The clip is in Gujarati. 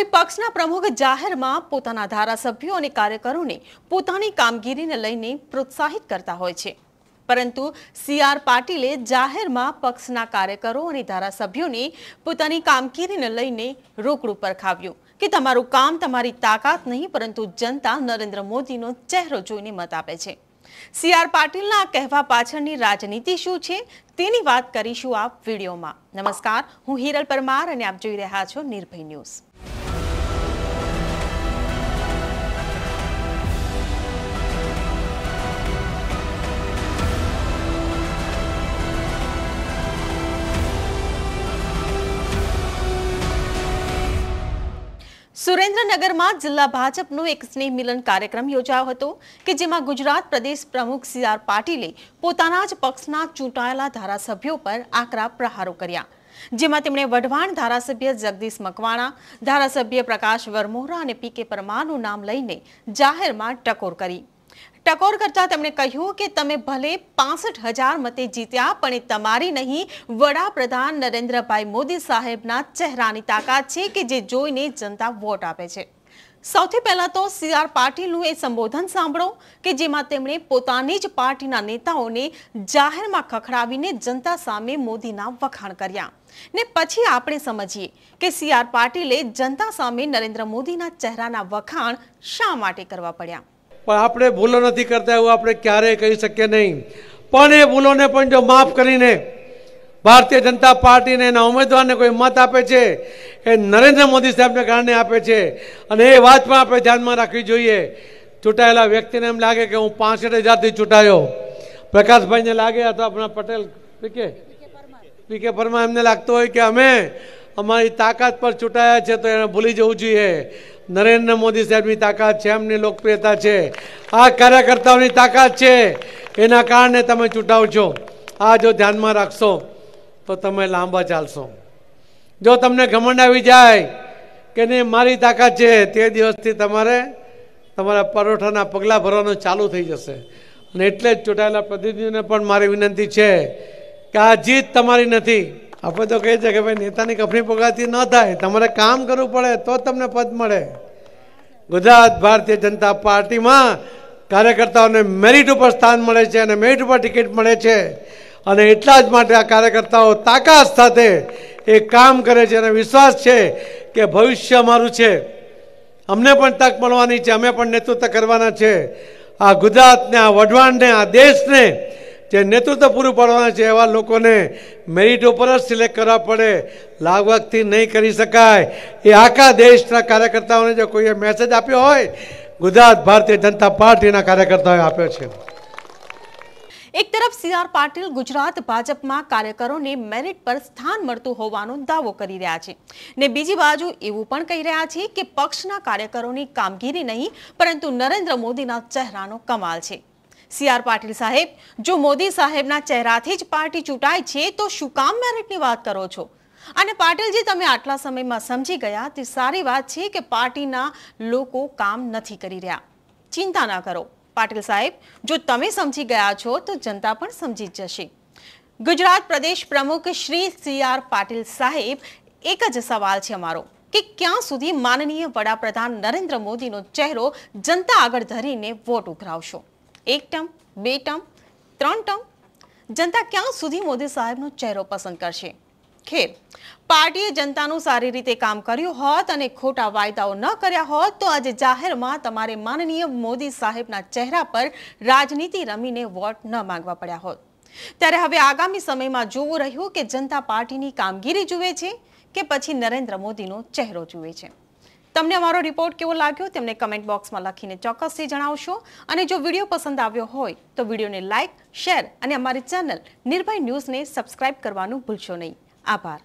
કોઈ પક્ષના પ્રમુખ જાહેરમાં પોતાના ધારાસભ્યો અને કાર્યકરોને પોતાની કામગીરીને લઈને પ્રોત્સાહિત કરતા હોય છે પરંતુ સી આર પાટીલે જાહેરમાં પક્ષના કાર્યકરો અને ધારાસભ્યોને પોતાની કામગીરીને લઈને રોકડું પરખાવ્યું કે તમારું કામ તમારી તાકાત નહીં પરંતુ જનતા નરેન્દ્ર મોદીનો ચહેરો જોઈને મત આપે છે સી આર પાટીલના કહેવા પાછળની રાજનીતિ શું છે તેની વાત કરીશું આ વિડીયોમાં નમસ્કાર હું હિરલ પરમાર અને આપ જોઈ રહ્યા છો નિર્ભય ન્યૂઝ સુરેન્દ્રનગરમાં જિલ્લા ભાજપનો એક સ્નેહ મિલન કાર્યક્રમ યોજાયો હતો કે જેમાં ગુજરાત પ્રદેશ પ્રમુખ સી આર પાટીલે પોતાના જ પક્ષના ચૂંટાયેલા ધારાસભ્યો પર આકરા પ્રહારો કર્યા જેમાં તેમણે વઢવાણ ધારાસભ્ય જગદીશ મકવાણા ધારાસભ્ય પ્રકાશ વરમોહરા અને પી કે પરમારનું નામ લઈને જાહેરમાં ટકોર કરી ટકોર કરતા તેમણે કહ્યું કે તમે ભલે પાસઠ હજાર મતે જીત્યા પણ એ તમારી નહીં વડાપ્રધાન નરેન્દ્રભાઈ મોદી સાહેબના ચહેરાની તાકાત છે કે જે જોઈને જનતા વોટ આપે છે સૌથી પહેલા તો સી આર પાટીલનું એ સંબોધન સાંભળો કે જેમાં તેમણે પોતાની જ પાર્ટીના નેતાઓને જાહેરમાં ખખડાવીને જનતા સામે મોદીના વખાણ કર્યા ને પછી આપણે સમજીએ કે સી આર પાટીલે જનતા સામે નરેન્દ્ર મોદીના ચહેરાના વખાણ શા માટે કરવા પડ્યા પણ આપણે ભૂલો નથી કરતા એવું આપણે ક્યારેય કહી શકીએ નહીં પણ એ ભૂલોને પણ જો માફ કરીને ભારતીય જનતા પાર્ટીને એના ઉમેદવારને કોઈ મત આપે છે એ નરેન્દ્ર મોદી સાહેબને કારણે આપે છે અને એ વાત પણ આપણે ધ્યાનમાં રાખવી જોઈએ ચૂંટાયેલા વ્યક્તિને એમ લાગે કે હું પાસઠ હજારથી ચૂંટાયો પ્રકાશભાઈને લાગે અથવા આપણા પટેલ પીકે પીકે પરમા એમને લાગતું હોય કે અમે અમારી તાકાત પર ચૂંટાયા છે તો એને ભૂલી જવું જોઈએ નરેન્દ્ર મોદી સાહેબની તાકાત છે એમની લોકપ્રિયતા છે આ કાર્યકર્તાઓની તાકાત છે એના કારણે તમે ચૂંટાવ છો આ જો ધ્યાનમાં રાખશો તો તમે લાંબા ચાલશો જો તમને ઘમંડ આવી જાય કે નહીં મારી તાકાત છે તે દિવસથી તમારે તમારા પરોઠાના પગલાં ભરવાનું ચાલુ થઈ જશે અને એટલે જ ચૂંટાયેલા પ્રતિનિધિઓને પણ મારી વિનંતી છે કે આ જીત તમારી નથી આપણે તો કહે છે કે ભાઈ નેતાની કફની પગારથી ન થાય તમારે કામ કરવું પડે તો તમને પદ મળે ગુજરાત ભારતીય જનતા પાર્ટીમાં કાર્યકર્તાઓને મેરિટ ઉપર સ્થાન મળે છે અને મેરિટ ઉપર ટિકિટ મળે છે અને એટલા જ માટે આ કાર્યકર્તાઓ તાકાત સાથે એ કામ કરે છે અને વિશ્વાસ છે કે ભવિષ્ય અમારું છે અમને પણ તક મળવાની છે અમે પણ નેતૃત્વ કરવાના છે આ ગુજરાતને આ વઢવાણને આ દેશને જે નેતૃત્વ પૂરું પાડવાના છે એવા લોકોને મેરિટ ઉપર જ સિલેક્ટ કરવા પડે લાગવગથી નહીં કરી શકાય એ આખા દેશના કાર્યકર્તાઓને જો કોઈએ મેસેજ આપ્યો હોય ગુજરાત ભારતીય જનતા પાર્ટીના કાર્યકર્તાઓએ આપ્યો છે એક તરફ સી આર પાટીલ ગુજરાત ભાજપમાં કાર્યકરોને મેરિટ પર સ્થાન મળતું હોવાનો દાવો કરી રહ્યા છે ને બીજી બાજુ એવું પણ કહી રહ્યા છે કે પક્ષના કાર્યકરોની કામગીરી નહીં પરંતુ નરેન્દ્ર મોદીના ચહેરાનો કમાલ છે સીઆર પાટીલ સાહેબ જો મોદી સાહેબના ચહેરાથી જ પાર્ટી ચૂંટાય છે તો શું કામ મેરિટની વાત કરો છો અને પાટીલજી તમે આટલા સમયમાં સમજી ગયા તે સારી વાત છે કે પાર્ટીના લોકો કામ નથી કરી રહ્યા ચિંતા ના કરો પાટીલ સાહેબ જો તમે સમજી ગયા છો તો જનતા પણ સમજી જશે ગુજરાત પ્રદેશ પ્રમુખ શ્રી સી આર પાટીલ સાહેબ એક જ સવાલ છે અમારો કે ક્યાં સુધી માનનીય વડાપ્રધાન નરેન્દ્ર મોદીનો ચહેરો જનતા આગળ ધરીને વોટ ઉઘરાવશો એક ટર્મ બે ટર્મ ત્રણ ટર્મ જનતા ક્યાં સુધી મોદી સાહેબનો ચહેરો પસંદ કરશે ખેર પાર્ટીએ જનતાનું સારી રીતે કામ કર્યું હોત અને ખોટા વાયદાઓ ન કર્યા હોત તો આજે જાહેરમાં તમારે માનનીય મોદી સાહેબના ચહેરા પર રાજનીતિ રમીને વોટ ન માંગવા પડ્યા હોત ત્યારે હવે આગામી સમયમાં જોવું રહ્યું કે જનતા પાર્ટીની કામગીરી જુએ છે કે પછી નરેન્દ્ર મોદીનો ચહેરો જુએ છે તમને અમારો રિપોર્ટ કેવો લાગ્યો તેમને કમેન્ટ બોક્સમાં લખીને ચોક્કસથી જણાવશો અને જો વિડીયો પસંદ આવ્યો હોય તો વિડીયોને લાઇક શેર અને અમારી ચેનલ નિર્ભય ન્યૂઝને સબસ્ક્રાઇબ કરવાનું ભૂલશો નહીં આભાર